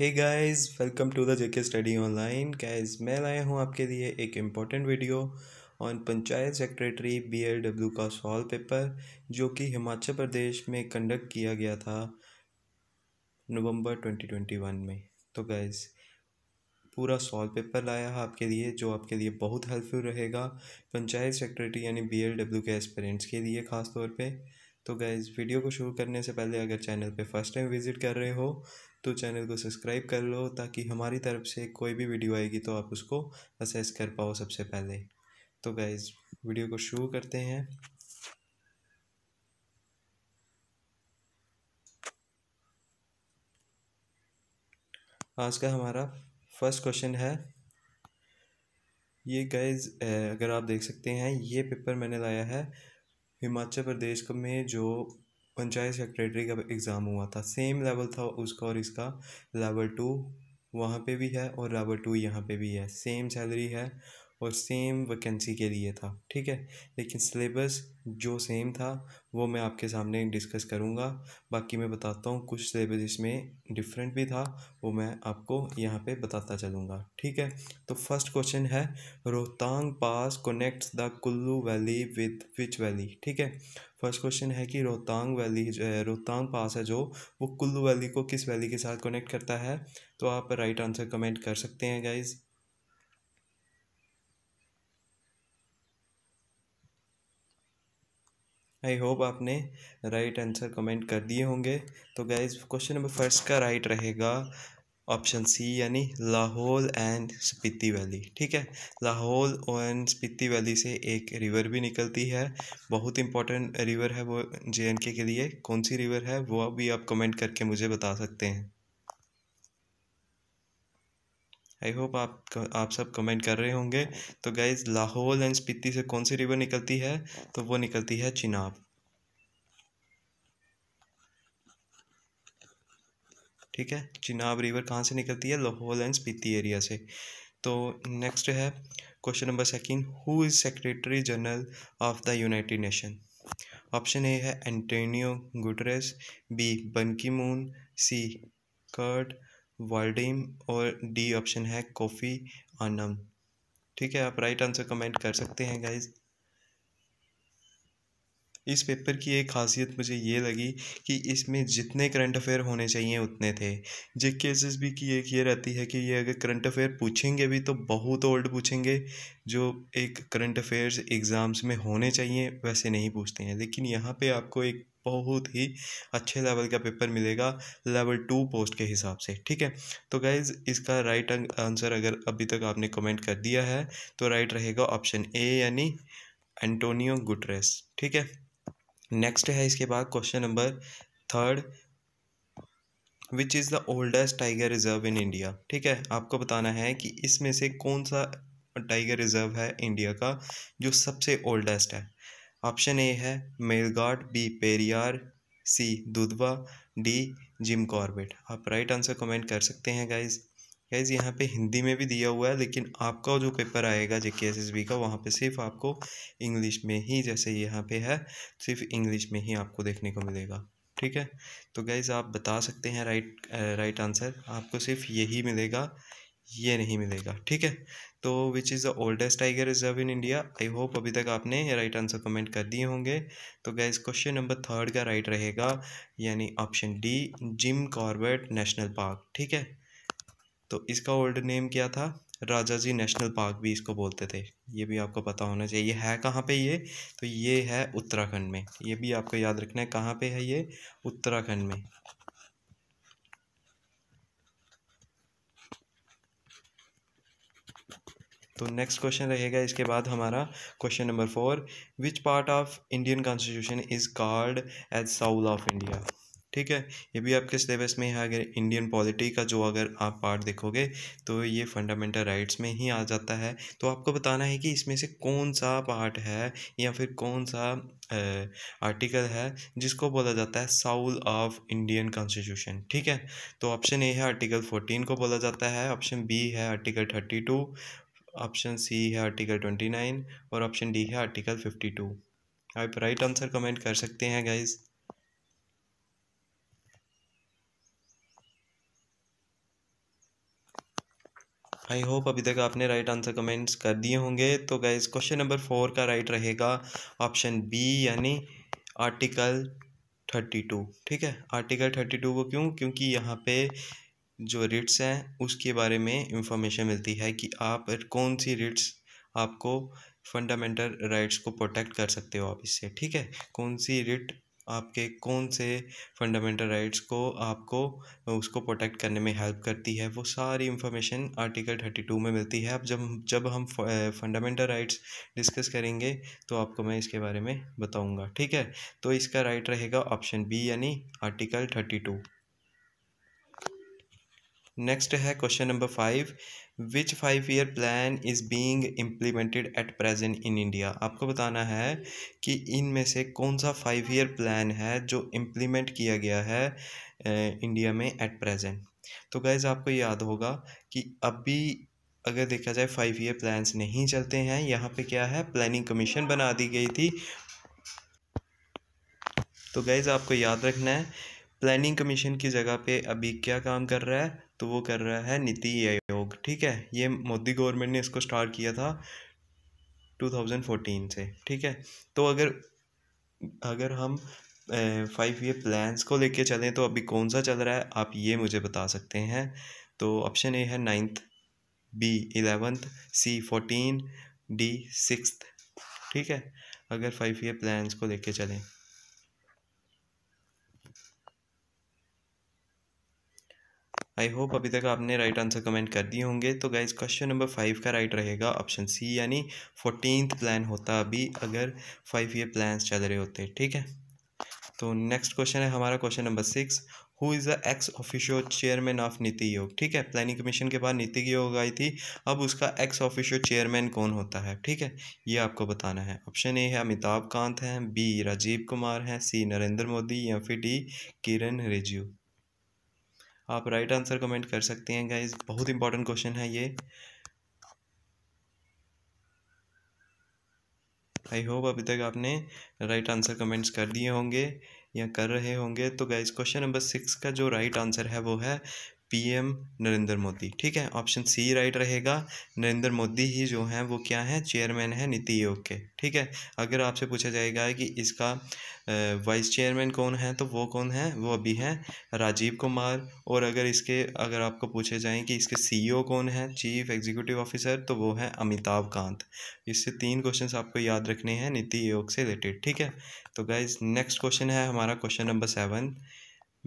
hey guys welcome to the JK study online guys मैं लाया हूँ आपके लिए एक important video on panchayat secretary B L W का सॉल पेपर जो कि हिमाचल प्रदेश में कंडक्ट किया गया था नवंबर 2021 में तो गाइस पूरा सॉल्व पेपर लाया है आपके लिए जो आपके लिए बहुत हेल्पफुल रहेगा पंचायत सेक्रेटरी यानी बी एल डब्ल्यू के एस्पेरेंट्स के लिए ख़ास तौर पर तो गाइज़ वीडियो को शुरू करने से पहले अगर चैनल पे फर्स्ट टाइम विज़िट कर रहे हो तो चैनल को सब्सक्राइब कर लो ताकि हमारी तरफ से कोई भी वीडियो आएगी तो आप उसको असेस कर पाओ सबसे पहले तो गाइज़ वीडियो को शुरू करते हैं आज का हमारा फर्स्ट क्वेश्चन है ये गाइज अगर आप देख सकते हैं ये पेपर मैंने लाया है हिमाचल प्रदेश में जो पंचायत सेक्रेटरी का एग्ज़ाम हुआ था सेम लेवल था उसका और इसका लेवल टू वहाँ पे भी है और लेवल टू यहाँ पे भी है सेम सैलरी है और सेम वैकेंसी के लिए था ठीक है लेकिन सिलेबस जो सेम था वो मैं आपके सामने डिस्कस करूँगा बाकी मैं बताता हूँ कुछ सिलेबस इसमें डिफरेंट भी था वो मैं आपको यहाँ पे बताता चलूँगा ठीक है तो फर्स्ट क्वेश्चन है Rohtang pass connect the Kullu valley with which valley ठीक है फर्स्ट क्वेश्चन है कि रोहतांग वैली जो है रोहतांग पास है जो वो कुल्लू वैली को किस वैली के साथ कनेक्ट करता है तो आप राइट आंसर कमेंट कर सकते हैं गाइज़ आई होप आपने राइट आंसर कमेंट कर दिए होंगे तो गाइज क्वेश्चन नंबर फर्स्ट का राइट रहेगा ऑप्शन सी यानी लाहौल एंड स्पीति वैली ठीक है लाहौल एंड स्पीति वैली से एक रिवर भी निकलती है बहुत इंपॉर्टेंट रिवर है वो जे के लिए कौन सी रिवर है वो भी आप कमेंट करके मुझे बता सकते हैं आई होप आप आप सब कमेंट कर रहे होंगे तो गाइज लाहौल एंड स्पीति से कौन सी रिवर निकलती है तो वो निकलती है चिनाब ठीक है चिनाब रिवर कहाँ से निकलती है लाहौल एंड स्पीति एरिया से तो नेक्स्ट है question number second who is secretary general of the united nation option A है Antonio Guterres B Ban Ki moon C Kurt Waldheim और डी ऑप्शन है कॉफी आनम ठीक है आप राइट आंसर कमेंट कर सकते हैं गाइज इस पेपर की एक खासियत मुझे ये लगी कि इसमें जितने करंट अफेयर होने चाहिए उतने थे जे केसेस एस की एक ये रहती है कि ये अगर करंट अफेयर पूछेंगे भी तो बहुत ओल्ड पूछेंगे जो एक करंट अफेयर्स एग्ज़ाम्स में होने चाहिए वैसे नहीं पूछते हैं लेकिन यहाँ पे आपको एक बहुत ही अच्छे लेवल का पेपर मिलेगा लेवल टू पोस्ट के हिसाब से ठीक है तो गाइज इसका राइट आंसर अगर अभी तक आपने कमेंट कर दिया है तो राइट रहेगा ऑप्शन ए यानी एंटोनियो गुटरेस ठीक है नेक्स्ट है इसके बाद question number third which is the oldest tiger reserve in India ठीक है आपको बताना है कि इसमें से कौन सा टाइगर रिजर्व है इंडिया का जो सबसे ओल्डेस्ट है ऑप्शन ए है Melghat B Periyar C Dudhwa D Jim Corbett आप राइट आंसर कमेंट कर सकते हैं गाइज गाइज़ यहाँ पे हिंदी में भी दिया हुआ है लेकिन आपका जो पेपर आएगा जे के एस एस बी का वहाँ पे सिर्फ आपको इंग्लिश में ही जैसे यहाँ पे है सिर्फ इंग्लिश में ही आपको देखने को मिलेगा ठीक है तो गाइज़ आप बता सकते हैं राइट राइट आंसर आपको सिर्फ यही मिलेगा ये नहीं मिलेगा ठीक है तो which is the oldest tiger reserve in India I hope अभी तक आपने राइट आंसर कमेंट कर दिए होंगे तो गैस क्वेश्चन नंबर थर्ड का राइट रहेगा यानी option D Jim Corbett national park ठीक है तो इसका ओल्ड नेम क्या था राजा जी नेशनल पार्क भी इसको बोलते थे ये भी आपको पता होना चाहिए है कहाँ पे ये तो ये है उत्तराखंड में ये भी आपको याद रखना है कहाँ पे है ये उत्तराखंड में तो नेक्स्ट क्वेश्चन रहेगा इसके बाद हमारा question number four which part of Indian constitution is called as soul of India ठीक है ये भी आपके सिलेबस में है अगर इंडियन पॉलिटी का जो अगर आप पार्ट देखोगे तो ये फंडामेंटल राइट्स में ही आ जाता है तो आपको बताना है कि इसमें से कौन सा पार्ट है या फिर कौन सा आर्टिकल है जिसको बोला जाता है साउल ऑफ इंडियन कॉन्स्टिट्यूशन ठीक है तो ऑप्शन ए है आर्टिकल फोर्टीन को बोला जाता है ऑप्शन बी है article thirty two option C है आर्टिकल ट्वेंटी नाइन और ऑप्शन डी है आर्टिकल फिफ्टी टू आप राइट आंसर कमेंट कर सकते हैं गाइज़ आई होप अभी तक आपने राइट आंसर कमेंट्स कर दिए होंगे तो गाइज क्वेश्चन नंबर फोर का राइट रहेगा ऑप्शन बी यानी आर्टिकल थर्टी टू ठीक है आर्टिकल थर्टी टू को क्यों क्योंकि यहाँ पे जो रिट्स हैं उसके बारे में इंफॉर्मेशन मिलती है कि आप कौन सी रिट्स आपको फंडामेंटल राइट्स को प्रोटेक्ट कर सकते हो आप इससे ठीक है कौन सी रिट आपके कौन से फंडामेंटल राइट्स को आपको उसको प्रोटेक्ट करने में हेल्प करती है वो सारी इंफॉर्मेशन आर्टिकल थर्टी टू में मिलती है अब जब जब हम फंडामेंटल राइट्स डिस्कस करेंगे तो आपको मैं इसके बारे में बताऊंगा ठीक है तो इसका राइट रहेगा ऑप्शन बी यानी आर्टिकल थर्टी टू नेक्स्ट है question number five which five year plan is being implemented at present in India आपको बताना है कि इनमें से कौन सा फाइव ईयर प्लान है जो इम्प्लीमेंट किया गया है इंडिया में एट प्रेजेंट तो गैज़ आपको याद होगा कि अभी अगर देखा जाए फाइव ईयर प्लान्स नहीं चलते हैं यहाँ पे क्या है प्लानिंग कमीशन बना दी गई थी तो गैज़ आपको याद रखना है प्लानिंग कमीशन की जगह पे अभी क्या काम कर रहा है तो वो कर रहा है नीति आयोग ठीक है ये मोदी गवर्नमेंट ने इसको स्टार्ट किया था 2014 से ठीक है तो अगर अगर हम फाइव ये प्लान्स को लेके चलें तो अभी कौन सा चल रहा है आप ये मुझे बता सकते हैं तो ऑप्शन ए है ninth B eleventh C fourteen D six ठीक है अगर फाइव ईयर प्लान्स को लेके चलें आई होप अभी तक आपने राइट आंसर कमेंट कर दिए होंगे तो गाइज क्वेश्चन नंबर फाइव का राइट रहेगा ऑप्शन सी यानी फोर्टीन प्लान होता अभी अगर फाइव ईयर प्लान चल रहे होते ठीक है तो नेक्स्ट क्वेश्चन है हमारा question number six who is the ex officio chairman of NITI Aayog ठीक है प्लानिंग कमीशन के बाद नीति योग आई थी अब उसका एक्स ऑफिशियो चेयरमैन कौन होता है ठीक है ये आपको बताना है ऑप्शन ए है अमिताभ कांत हैं बी राजीव कुमार हैं सी नरेंद्र मोदी या फिर डी किरण रिजू आप राइट आंसर कमेंट कर सकते हैं गाइज बहुत इंपॉर्टेंट क्वेश्चन है ये आई होप अभी तक आपने राइट आंसर कमेंट्स कर दिए होंगे या कर रहे होंगे तो गाइज क्वेश्चन नंबर सिक्स का जो राइट right आंसर है वो है पीएम नरेंद्र मोदी ठीक है ऑप्शन सी राइट रहेगा नरेंद्र मोदी ही जो हैं वो क्या हैं चेयरमैन हैं नीति आयोग के ठीक है अगर आपसे पूछा जाएगा कि इसका वाइस चेयरमैन कौन है तो वो कौन है वो अभी हैं राजीव कुमार और अगर इसके अगर आपको पूछे जाएँ कि इसके सीईओ e कौन है चीफ एग्जीक्यूटिव ऑफिसर तो वो है अमिताभ कांत इससे तीन क्वेश्चन आपको याद रखने हैं नीति आयोग से रिलेटेड ठीक है तो गाइज नेक्स्ट क्वेश्चन है हमारा question number seven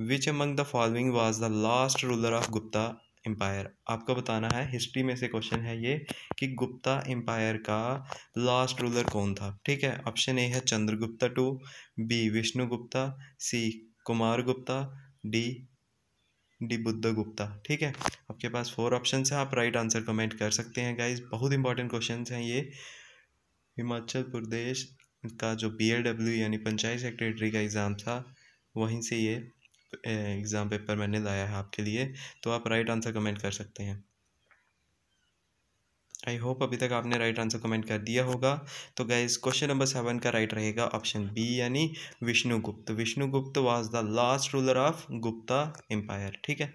which among the following was the last ruler of Gupta empire आपका बताना है हिस्ट्री में से क्वेश्चन है ये कि गुप्ता एम्पायर का लास्ट रूलर कौन था ठीक है ऑप्शन ए है Chandragupta two B Vishnu Gupta C Kumar Gupta D D Buddha Gupta ठीक है आपके पास फोर ऑप्शन है आप राइट आंसर कमेंट कर सकते हैं गाइज बहुत इंपॉर्टेंट क्वेश्चन हैं ये हिमाचल प्रदेश का जो बी यानी पंचायत सेक्रेटरी का एग्ज़ाम था वहीं से ये एग्ज़ाम पेपर मैंने लाया है आपके लिए तो आप राइट आंसर कमेंट कर सकते हैं आई होप अभी तक आपने राइट आंसर कमेंट कर दिया होगा तो गाइज क्वेश्चन नंबर सेवन का राइट रहेगा ऑप्शन बी यानी Vishnugupta Vishnugupta was the last ruler of Gupta empire ठीक है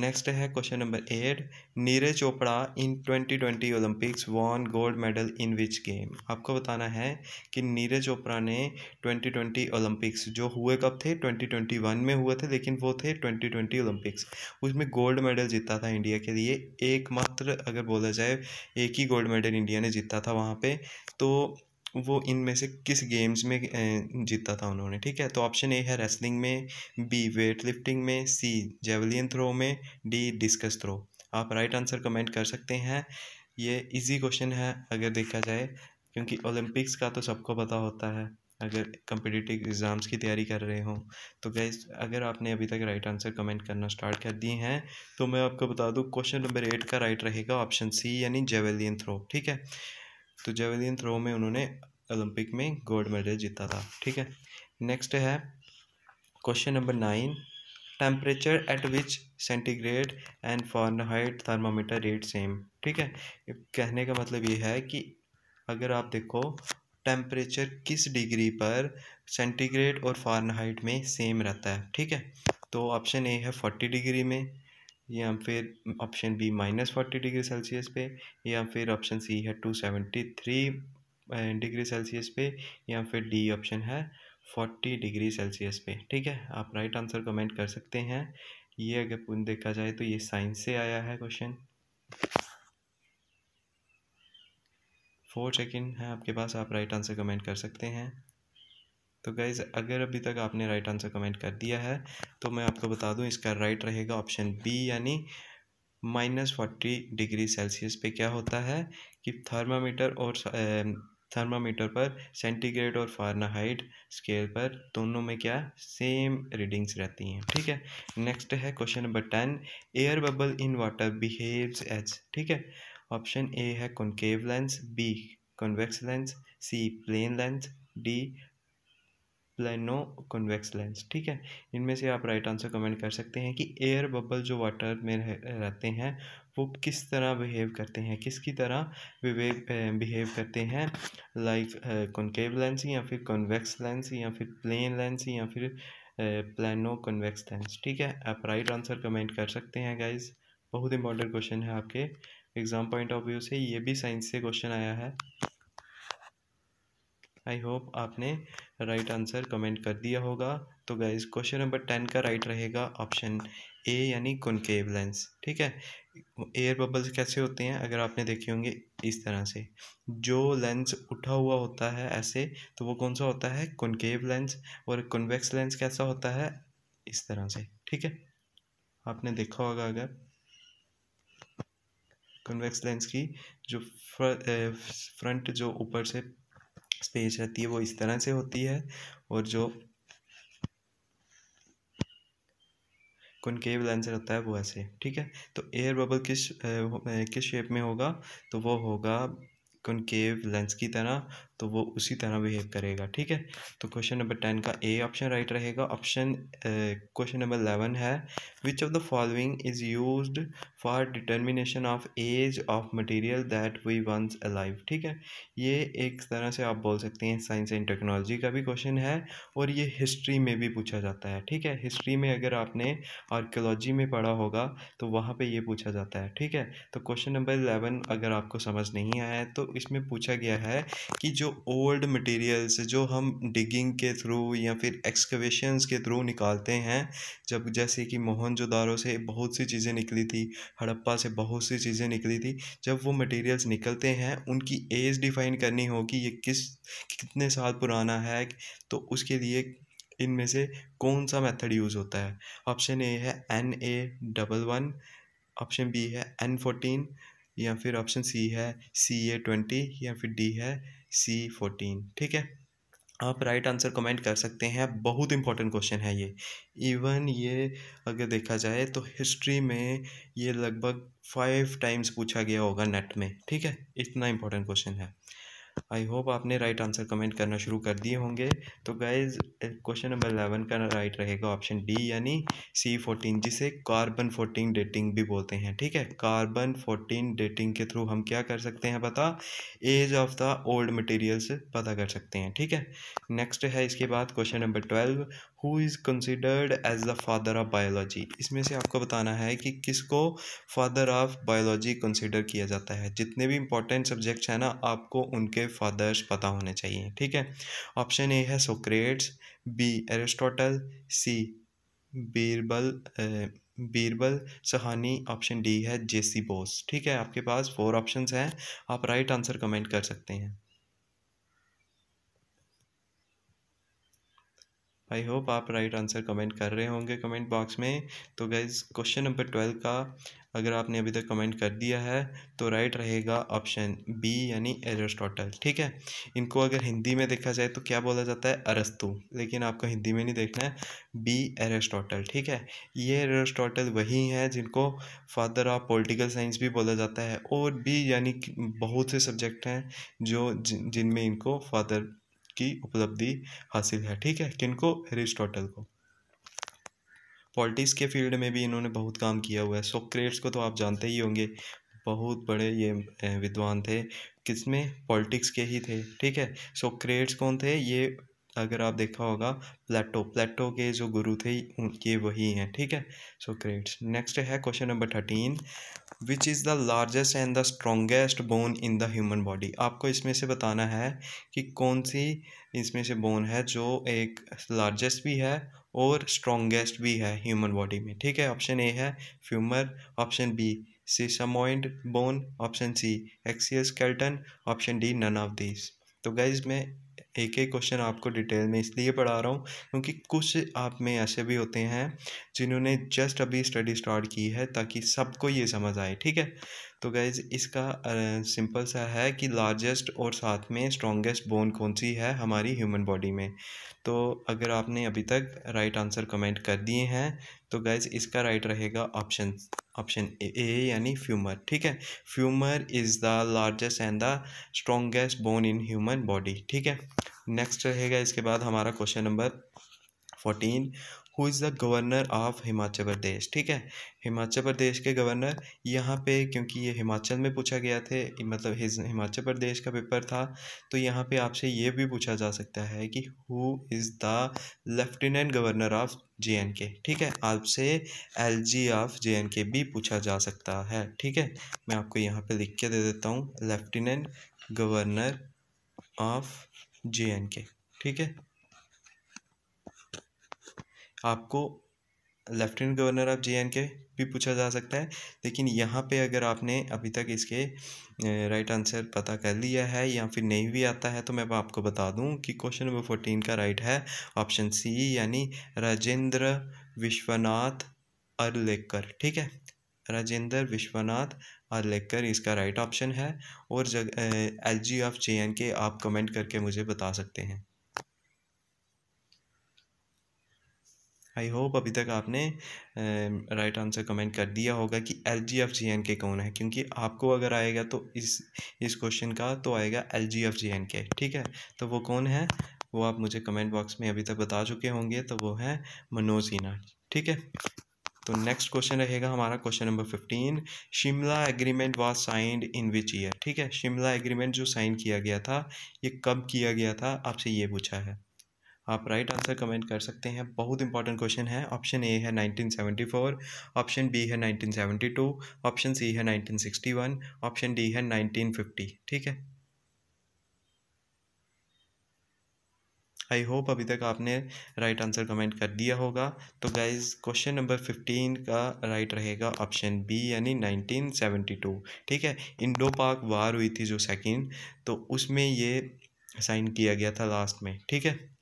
नेक्स्ट है question number eight Neeraj Chopra in twenty twenty Olympics won gold medal in which game आपको बताना है कि नीरज चोपड़ा ने ट्वेंटी ट्वेंटी ओलंपिक्स जो हुए कब थे ट्वेंटी ट्वेंटी वन में हुए थे लेकिन वो थे ट्वेंटी ट्वेंटी ओलंपिक्स उसमें गोल्ड मेडल जीता था इंडिया के लिए एकमात्र अगर बोला जाए एक ही गोल्ड मेडल इंडिया ने जीता था वहाँ पर तो वो इनमें से किस गेम्स में जीता था उन्होंने ठीक है तो ऑप्शन ए है रेसलिंग में बी वेट लिफ्टिंग में सी जेवलियन थ्रो में डी डिस्कस थ्रो आप राइट आंसर कमेंट कर सकते हैं ये इजी क्वेश्चन है अगर देखा जाए क्योंकि ओलंपिक्स का तो सबको पता होता है अगर कम्पिटिटिव एग्ज़ाम्स की तैयारी कर रहे हो तो गैस अगर आपने अभी तक राइट आंसर कमेंट करना स्टार्ट कर दिए हैं तो मैं आपको बता दूं क्वेश्चन नंबर एट का राइट रहेगा ऑप्शन सी यानी जेवेलियन थ्रो ठीक है तो जेवलिन थ्रो में उन्होंने ओलंपिक में गोल्ड मेडल जीता था ठीक है नेक्स्ट है question number nine temperature at which centigrade and Fahrenheit thermometer rate same ठीक है कहने का मतलब ये है कि अगर आप देखो टेम्परेचर किस डिग्री पर सेंटीग्रेड और फॉरनहाइट में सेम रहता है ठीक है तो ऑप्शन ए है फोर्टी डिग्री में या फिर option B minus forty degree Celsius पे या फिर ऑप्शन सी है two seventy three degree Celsius पे या फिर डी ऑप्शन है फोर्टी डिग्री सेल्सियस पे ठीक है आप राइट आंसर कमेंट कर सकते हैं ये अगर देखा जाए तो ये साइंस से आया है क्वेश्चन फोर सेकेंड है आपके पास आप राइट आंसर कमेंट कर सकते हैं तो गाइज़ अगर अभी तक आपने राइट आंसर कमेंट कर दिया है तो मैं आपको बता दूं इसका राइट रहेगा ऑप्शन बी यानी माइनस फोर्टी डिग्री सेल्सियस पे क्या होता है कि थर्मामीटर और थर्मामीटर पर सेंटीग्रेड और फारनाहाइट स्केल पर दोनों में क्या सेम रीडिंग्स रहती हैं ठीक है नेक्स्ट है question number ten air bubble in water behaves as ठीक है ऑप्शन ए है concave lens B convex lens C plane lens D plano convex lens ठीक है इनमें से आप राइट आंसर कमेंट कर सकते हैं कि एयर बबल जो वाटर में रह, रहते हैं वो किस तरह बिहेव करते हैं किसकी तरह बिहेव करते हैं लाइक कॉन्केव लेंस या फिर कॉन्वेक्स लेंस या फिर प्लेन लेंस या फिर प्लानो कन्वेक्स लेंस ठीक है आप राइट आंसर कमेंट कर सकते हैं गाइज बहुत इंपॉर्टेंट क्वेश्चन है आपके एग्ज़ाम पॉइंट ऑफ व्यू से ये भी साइंस से क्वेश्चन आया है आई होप आपने राइट आंसर कमेंट कर दिया होगा तो गाइज क्वेश्चन नंबर टेन का राइट रहेगा ऑप्शन ए यानी कॉन्केव लेंस ठीक है एयर बबल्स कैसे होते हैं अगर आपने देखे होंगे इस तरह से जो लेंस उठा हुआ होता है ऐसे तो वो कौन सा होता है कॉन्केव लेंस और कन्वेक्स लेंस कैसा होता है इस तरह से ठीक है आपने देखा होगा अगर कन्वेक्स लेंस की जो फ्रंट जो ऊपर से स्पेस रहती है वो इस तरह से होती है और जो कनकेव लेंस होता है वो ऐसे ठीक है तो एयर बबल किस किस शेप में होगा तो वो होगा कनकेव लेंस की तरह तो वो उसी तरह बिहेव करेगा ठीक है तो क्वेश्चन नंबर टेन का ए ऑप्शन राइट रहेगा ऑप्शन क्वेश्चन नंबर एलेवन है which of the following is use for determination of age of material that we once alive ठीक है ये एक तरह से आप बोल सकते हैं साइंस एंड टेक्नोलॉजी का भी क्वेश्चन है और ये हिस्ट्री में भी पूछा जाता है ठीक है हिस्ट्री में अगर आपने आर्कियोलॉजी में पढ़ा होगा तो वहाँ पे ये पूछा जाता है ठीक है तो क्वेश्चन नंबर एलेवन अगर आपको समझ नहीं आया है तो इसमें पूछा गया है कि जो ओल्ड मटेरियल्स जो हम डिगिंग के थ्रू या फिर एक्सकवेशंस के थ्रू निकालते हैं जब जैसे कि मोहनजोदारो से बहुत सी चीज़ें निकली थी हड़प्पा से बहुत सी चीज़ें निकली थी जब वो मटेरियल्स निकलते हैं उनकी एज डिफ़ाइन करनी होगी ये किस कितने साल पुराना है तो उसके लिए इनमें से कौन सा मेथड यूज़ होता है ऑप्शन ए है N A double one option B है एन फोर्टीन या फिर ऑप्शन सी है सी ए ट्वेंटी या फिर डी है सी फोर्टीन ठीक है आप राइट आंसर कमेंट कर सकते हैं बहुत इंपॉर्टेंट क्वेश्चन है ये इवन ये अगर देखा जाए तो हिस्ट्री में ये लगभग फाइव टाइम्स पूछा गया होगा नेट में ठीक है इतना इंपॉर्टेंट क्वेश्चन है आई होप आपने राइट आंसर कमेंट करना शुरू कर दिए होंगे तो गाइज क्वेश्चन नंबर अलेवन का राइट रहेगा ऑप्शन डी यानी सी फोर्टीन जिसे कार्बन फोर्टीन डेटिंग भी बोलते हैं ठीक है कार्बन फोर्टीन डेटिंग के थ्रू हम क्या कर सकते हैं पता age of the old materials पता कर सकते हैं ठीक है नेक्स्ट है इसके बाद question number twelve who is considered as the father of biology इसमें से आपको बताना है कि किसको फादर ऑफ बायोलॉजी कंसिडर किया जाता है जितने भी इंपॉर्टेंट सब्जेक्ट्स हैं ना आपको उनके फादर्स पता होने चाहिए ठीक है ऑप्शन ए है Socrates B Aristotle C Birbal Birbal Sahani option D है जेसी बोस ठीक है आपके पास फोर ऑप्शंस हैं आप राइट आंसर कमेंट कर सकते हैं आई होप आप राइट आंसर कमेंट कर रहे होंगे कमेंट बॉक्स में तो गाइज क्वेश्चन नंबर ट्वेल्व का अगर आपने अभी तक कमेंट कर दिया है तो राइट रहेगा ऑप्शन बी यानी एरिस्टोटल ठीक है इनको अगर हिंदी में देखा जाए तो क्या बोला जाता है अरस्तु लेकिन आपको हिंदी में नहीं देखना है बी एरिस्टोटल ठीक है ये एरिस्टोटल वही हैं जिनको फादर ऑफ पॉलिटिकल साइंस भी बोला जाता है और बी यानी बहुत से सब्जेक्ट हैं जो जिनमें इनको फादर की उपलब्धि हासिल है ठीक है किनको एरिस्टोटल को पॉलिटिक्स के फील्ड में भी इन्होंने बहुत काम किया हुआ है सोक्रेट्स को तो आप जानते ही होंगे बहुत बड़े ये विद्वान थे किसमें पॉलिटिक्स के ही थे ठीक है सोक्रेट्स कौन थे ये अगर आप देखा होगा प्लेटो प्लेटो के जो गुरु थे ये वही हैं ठीक है सोक्रेट्स नेक्स्ट है question number thirteen which is the largest and the strongest bone in the human body आपको इसमें से बताना है कि कौन सी इसमें से बोन है जो एक लार्जेस्ट भी है और स्ट्रोंगेस्ट भी है ह्यूमन बॉडी में ठीक है ऑप्शन ए है femur option B sesamoid bone option C axial skeleton option D none of this तो गाइज मैं एक एक क्वेश्चन आपको डिटेल में इसलिए पढ़ा रहा हूँ क्योंकि कुछ आप में ऐसे भी होते हैं जिन्होंने जस्ट अभी स्टडी स्टार्ट की है ताकि सबको ये समझ आए ठीक है तो गाइज इसका सिंपल सा है कि लार्जेस्ट और साथ में स्ट्रॉन्गेस्ट बोन कौन सी है हमारी ह्यूमन बॉडी में तो अगर आपने अभी तक राइट आंसर कमेंट कर दिए हैं तो गाइज इसका राइट रहेगा ऑप्शन ऑप्शन ए यानी फ्यूमर ठीक है femur is the largest and the strongest bone in human body ठीक है नेक्स्ट रहेगा इसके बाद हमारा question number fourteen who is the governor of Himachal Pradesh ठीक है हिमाचल प्रदेश के गवर्नर यहाँ पे क्योंकि ये हिमाचल में पूछा गया थे मतलब हिज हिमाचल प्रदेश का पेपर था तो यहाँ पे आपसे ये भी पूछा जा सकता है कि who is the lieutenant governor of J and K ठीक है आपसे L G of J and K भी पूछा जा सकता है ठीक है मैं आपको यहाँ पे लिख के दे देता हूँ lieutenant governor of J and K ठीक है आपको लेफ्टिनेंट गवर्नर ऑफ जे के भी पूछा जा सकता है लेकिन यहाँ पे अगर आपने अभी तक इसके राइट आंसर पता कर लिया है या फिर नहीं भी आता है तो मैं आपको बता दूँ कि क्वेश्चन नंबर फोर्टीन का राइट है ऑप्शन सी यानी राजेंद्र विश्वनाथ अरलेकर ठीक है राजेंद्र विश्वनाथ अरलेकर इसका राइट ऑप्शन है और जग एल जी ऑफ जे के आप कमेंट करके मुझे बता सकते हैं आई होप अभी तक आपने राइट आंसर कमेंट कर दिया होगा कि L G of J and K कौन है क्योंकि आपको अगर आएगा तो इस इस क्वेश्चन का तो आएगा L G of J and K ठीक है तो वो कौन है वो आप मुझे कमेंट बॉक्स में अभी तक बता चुके होंगे तो वो है मनोज सिन्हा ठीक है तो नेक्स्ट क्वेश्चन रहेगा हमारा question number fifteen Shimla agreement was signed in which year ठीक है शिमला एग्रीमेंट जो साइन किया गया था ये कब किया गया था आपसे ये पूछा है आप राइट आंसर कमेंट कर सकते हैं बहुत इंपॉर्टेंट क्वेश्चन है ऑप्शन ए है 1974 ऑप्शन बी है 1972 ऑप्शन सी है 1961 ऑप्शन डी है 1950 ठीक है आई होप अभी तक आपने राइट आंसर कमेंट कर दिया होगा तो गाइज क्वेश्चन नंबर फिफ्टीन का राइट रहेगा ऑप्शन बी यानी नाइनटीन सेवेंटी टू ठीक है इंडो पाक वार हुई थी जो सेकंड तो उसमें ये साइन किया गया था लास्ट में ठीक है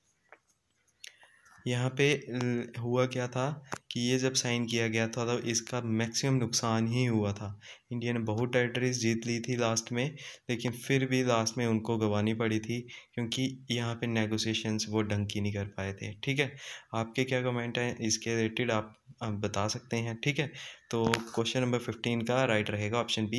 यहाँ पे हुआ क्या था कि ये जब साइन किया गया था तब इसका मैक्सिमम नुकसान ही हुआ था इंडिया ने बहुत टेरिटरीज जीत ली थी लास्ट में लेकिन फिर भी लास्ट में उनको गंवानी पड़ी थी क्योंकि यहाँ पे नेगोशिएशंस वो ढंग की नहीं कर पाए थे ठीक है आपके क्या कमेंट हैं इसके रिलेटेड आप, आप बता सकते हैं ठीक है तो क्वेश्चन नंबर फिफ्टीन का राइट रहेगा ऑप्शन बी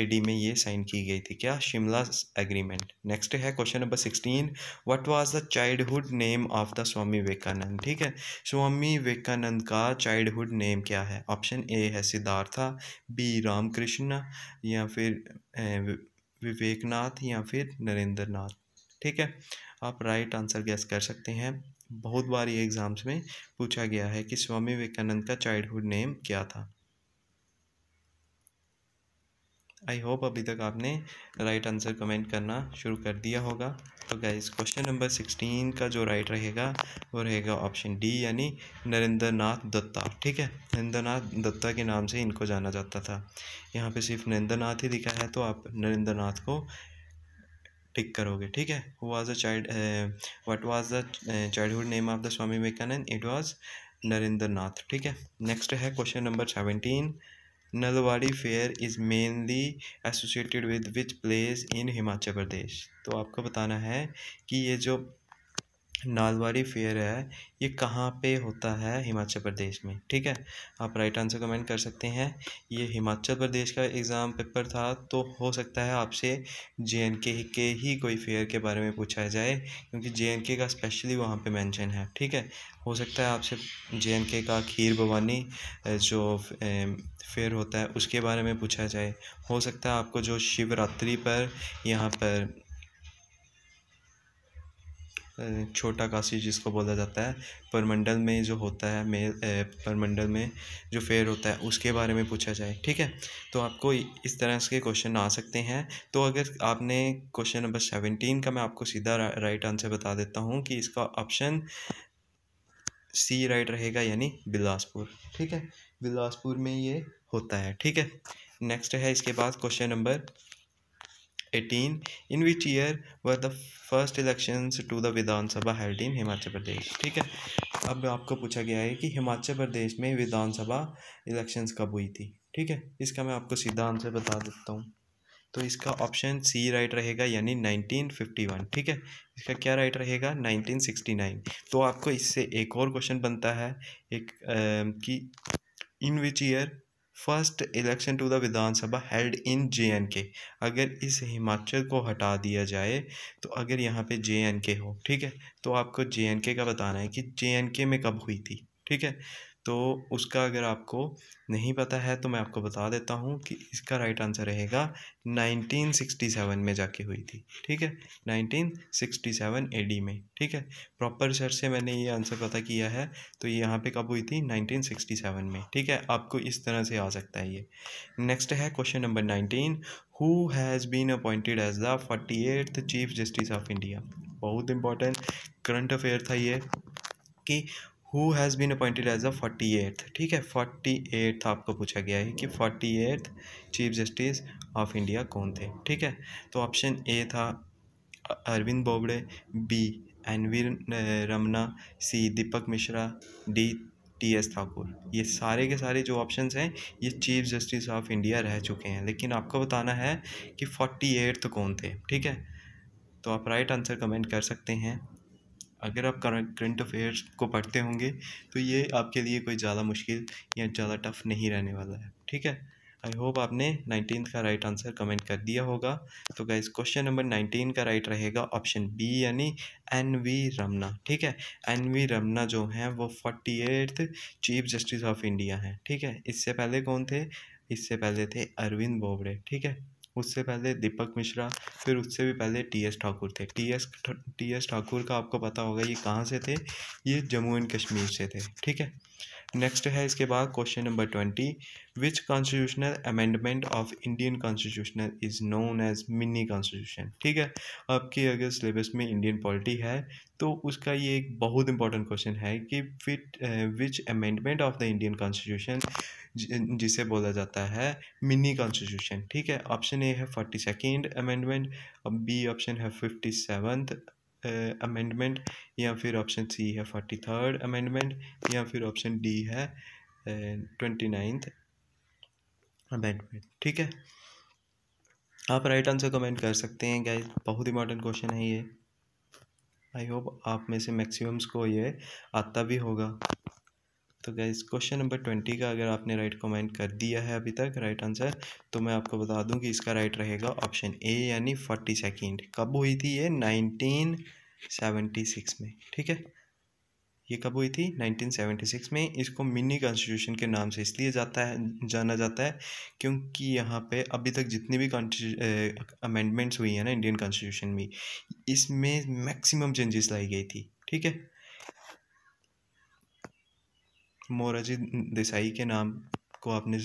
ए डी में ये साइन की गई थी क्या शिमला एग्रीमेंट नेक्स्ट है question number sixteen what was the childhood name of the Swami Vivekananda ठीक है स्वामी स्वामी विवेकानंद का चाइल्डहुड नेम क्या है ऑप्शन ए है सिद्धार्था बी रामकृष्ण या फिर विवेकनाथ या फिर नरेंद्र नाथ ठीक है आप राइट आंसर गैस कर सकते हैं बहुत बार ये एग्ज़ाम्स में पूछा गया है कि स्वामी विवेकानंद का चाइल्डहुड नेम क्या था आई होप अभी तक आपने राइट आंसर कमेंट करना शुरू कर दिया होगा तो गाइज क्वेश्चन नंबर सिक्सटीन का जो राइट रहेगा वो रहेगा ऑप्शन डी यानी नरेंद्र नाथ दत्ता ठीक है नरेंद्र नाथ दत्ता के नाम से इनको जाना जाता था यहाँ पे सिर्फ नरेंद्र नाथ ही दिखा है तो आप नरेंद्र नाथ को टिक करोगे ठीक है was a child what was the childhood name of the Swami Vivekananda it was Narendra Nath ठीक है नेक्स्ट है question number seventeen Nalwadi fair is mainly associated with which place in Himachal Pradesh तो आपको बताना है कि ये जो नालवारी फेयर है ये कहाँ पे होता है हिमाचल प्रदेश में ठीक है आप राइट आंसर कमेंट कर सकते हैं ये हिमाचल प्रदेश का एग्ज़ाम पेपर था तो हो सकता है आपसे जे के ही कोई फेयर के बारे में पूछा जाए क्योंकि जे का स्पेशली वहाँ पे मेंशन है ठीक है हो सकता है आपसे जे का खीर भवानी जो फेयर होता है उसके बारे में पूछा जाए हो सकता है आपको जो शिवरात्रि पर यहाँ पर छोटा काशी जिसको बोला जाता है परमंडल में जो होता है मेल परमंडल में जो फेयर होता है उसके बारे में पूछा जाए ठीक है तो आपको इस तरह के क्वेश्चन आ सकते हैं तो अगर आपने क्वेश्चन नंबर सेवनटीन का मैं आपको सीधा रा, राइट आंसर बता देता हूँ कि इसका ऑप्शन सी राइट रहेगा यानी बिलासपुर ठीक है बिलासपुर में ये होता है ठीक है नेक्स्ट है इसके बाद question number eighteen in which year were the first election to the Vidhan Sabha held in Himachal Pradesh ठीक है अब आपको पूछा गया है कि हिमाचल प्रदेश में विधानसभा इलेक्शंस कब हुई थी ठीक है इसका मैं आपको सीधा आंसर बता देता हूँ तो इसका ऑप्शन सी राइट रहेगा यानी 1951 ठीक है इसका क्या राइट रहेगा 1969 तो आपको इससे एक और क्वेश्चन बनता है एक आ, कि in which year first election to the Vidhan Sabha held in J and K अगर इस हिमाचल को हटा दिया जाए तो अगर यहाँ पे जे एंड के हो ठीक है तो आपको जे एंड के का बताना है कि जे एंड के में कब हुई थी ठीक है तो उसका अगर आपको नहीं पता है तो मैं आपको बता देता हूँ कि इसका राइट आंसर रहेगा 1967 में जाके हुई थी ठीक है 1967 एडी में ठीक है प्रॉपर सर से मैंने ये आंसर पता किया है तो ये यहाँ पे कब हुई थी 1967 में ठीक है आपको इस तरह से आ सकता है ये नेक्स्ट है question number 19 who has been appointed as the forty chief justice of India बहुत इंपॉर्टेंट करंट अफेयर था ये कि who has been appointed as a forty eighth ठीक है फोर्टी एट्थ आपको पूछा गया है कि forty eighth chief justice of India कौन थे ठीक है तो ऑप्शन ए था Arvind Bobde B N V Ramana C Deepak Mishra D T S Thakur ये सारे के सारे जो ऑप्शन हैं ये चीफ जस्टिस ऑफ इंडिया रह चुके हैं लेकिन आपको बताना है कि फोर्टी एट्थ कौन थे ठीक है तो आप राइट आंसर कमेंट कर सकते हैं अगर आप करंट अफेयर्स को पढ़ते होंगे तो ये आपके लिए कोई ज़्यादा मुश्किल या ज़्यादा टफ नहीं रहने वाला है ठीक है आई होप आपने नाइनटीन का राइट आंसर कमेंट कर दिया होगा तो गाइज क्वेश्चन नंबर नाइनटीन का राइट रहेगा ऑप्शन बी यानी एन वी रमना ठीक है एन वी रमना जो हैं वो forty eighth chief justice of India हैं ठीक है इससे पहले कौन थे इससे पहले थे अरविंद बोबड़े ठीक है उससे पहले दीपक मिश्रा फिर उससे भी पहले टी एस ठाकुर थे T S T S Thakur का आपको पता होगा ये कहाँ से थे ये जम्मू एंड कश्मीर से थे ठीक है नेक्स्ट है इसके बाद question number twenty which constitutional amendment of Indian constitutional is known as mini constitution ठीक है आपके अगर सिलेबस में इंडियन पॉलिटी है तो उसका ये एक बहुत इंपॉर्टेंट क्वेश्चन है कि which which amendment of the Indian constitution जिसे बोला जाता है मिनी कॉन्स्टिट्यूशन ठीक है ऑप्शन ए है forty second amendment B option है फिफ्टी सेवन्थ अमेंडमेंट या फिर ऑप्शन सी है फोर्टी थर्ड अमेंडमेंट या फिर ऑप्शन डी है ट्वेंटी नाइन्थ अमेंडमेंट ठीक है आप राइट आंसर कमेंट कर सकते हैं क्या बहुत इंपॉर्टेंट क्वेश्चन है ये आई होप आप में से मैक्सिमम्स को ये आता भी होगा तो गैस क्वेश्चन नंबर ट्वेंटी का अगर आपने राइट कमेंट कर दिया है अभी तक राइट आंसर तो मैं आपको बता दूं कि इसका राइट रहेगा ऑप्शन ए यानी फोर्टी सेकेंड कब हुई थी ये नाइनटीन सेवेंटी सिक्स में ठीक है ये कब हुई थी 1976 में इसको मिनी कॉन्स्टिट्यूशन के नाम से इसलिए जाता है जाना जाता है क्योंकि यहाँ पे अभी तक जितनी भी अमेंडमेंट्स हुई हैं ना इंडियन कॉन्स्टिट्यूशन में इसमें मैक्सिमम चेंजेस लाई गई थी ठीक है मोरजी देसाई के नाम को आपने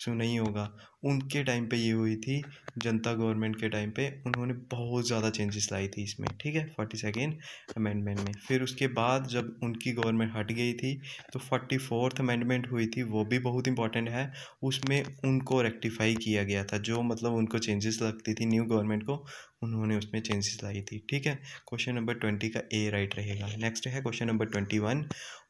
सुना ही होगा उनके टाइम पे ये हुई थी जनता गवर्नमेंट के टाइम पे उन्होंने बहुत ज़्यादा चेंजेस लाई थी इसमें ठीक है फोर्टी सेकेंड अमेंडमेंट में फिर उसके बाद जब उनकी गवर्नमेंट हट गई थी तो फोर्टी फोर्थ अमेंडमेंट हुई थी वो भी बहुत इंपॉर्टेंट है उसमें उनको रेक्टिफाई किया गया था जो मतलब उनको चेंजेस लगती थी न्यू गवर्नमेंट को उन्होंने उसमें चेंजेस लाई थी ठीक है क्वेश्चन नंबर ट्वेंटी का ए राइट रहेगा नेक्स्ट है question number twenty one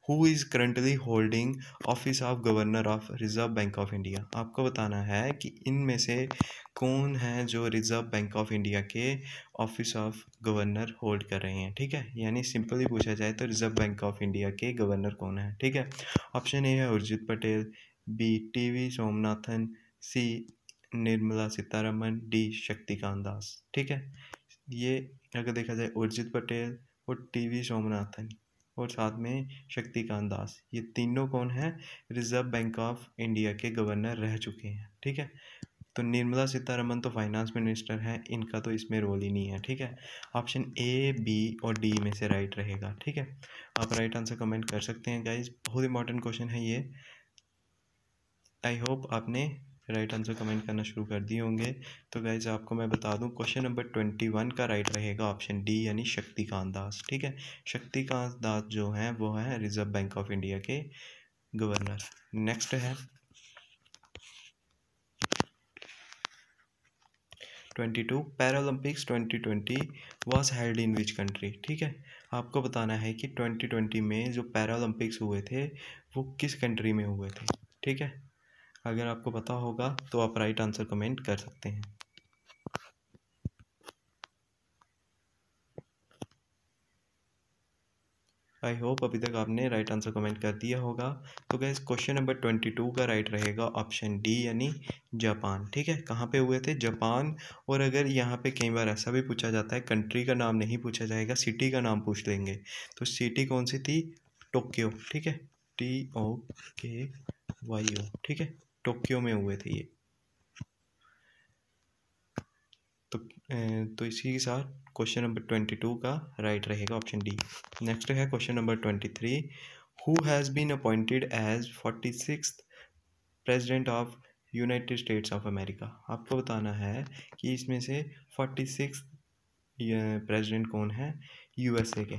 who is currently holding office of governor of Reserve Bank of India आपको बताना है कि इनमें से कौन है जो रिज़र्व बैंक ऑफ इंडिया के ऑफिस ऑफ गवर्नर होल्ड कर रहे हैं ठीक है यानी सिंपली पूछा जाए तो रिज़र्व बैंक ऑफ इंडिया के गवर्नर कौन है ठीक है ऑप्शन ए है Urjit Patel B T V Somanathan C Nirmala Sitharaman D Shaktikanta Das ठीक है ये अगर देखा जाए उर्जित पटेल और टी वी सोमनाथन और साथ में शक्तिकांत दास ये तीनों कौन हैं रिज़र्व बैंक ऑफ इंडिया के गवर्नर रह चुके हैं ठीक है तो निर्मला सीतारमन तो फाइनेंस मिनिस्टर हैं इनका तो इसमें रोल ही नहीं है ठीक है ऑप्शन ए बी और डी में से राइट रहेगा ठीक है आप राइट आंसर कमेंट कर सकते हैं गाइज बहुत इंपॉर्टेंट क्वेश्चन है ये आई होप आपने राइट आंसर कमेंट करना शुरू कर दिए होंगे तो गाइज आपको मैं बता दूं क्वेश्चन नंबर ट्वेंटी वन का राइट रहेगा ऑप्शन डी यानी शक्तिकांत दास ठीक है शक्तिकांत दास जो हैं वो हैं रिजर्व बैंक ऑफ इंडिया के गवर्नर नेक्स्ट है twenty two Paralympics twenty twenty was held in which country ठीक है आपको बताना है कि ट्वेंटी ट्वेंटी में जो पैरालंपिक्स हुए थे वो किस कंट्री में हुए थे ठीक है अगर आपको पता होगा तो आप राइट आंसर कमेंट कर सकते हैं आई होप अभी तक आपने राइट आंसर कमेंट कर दिया होगा तो guys question number twenty two का राइट रहेगा ऑप्शन डी यानी जापान ठीक है कहाँ पे हुए थे जापान और अगर यहाँ पे कई बार ऐसा भी पूछा जाता है कंट्री का नाम नहीं पूछा जाएगा सिटी का नाम पूछ लेंगे तो सिटी कौन सी थी टोक्यो ठीक है टी ओ के वाई ओ ठीक है टोक्यो में हुए थे ये तो तो इसी के साथ क्वेश्चन नंबर ट्वेंटी टू का राइट रहेगा ऑप्शन डी नेक्स्ट है question number twenty three who has been appointed as forty six president of United States of America आपको बताना है कि इसमें से फोर्टी सिक्स प्रेजिडेंट कौन है यूएसए के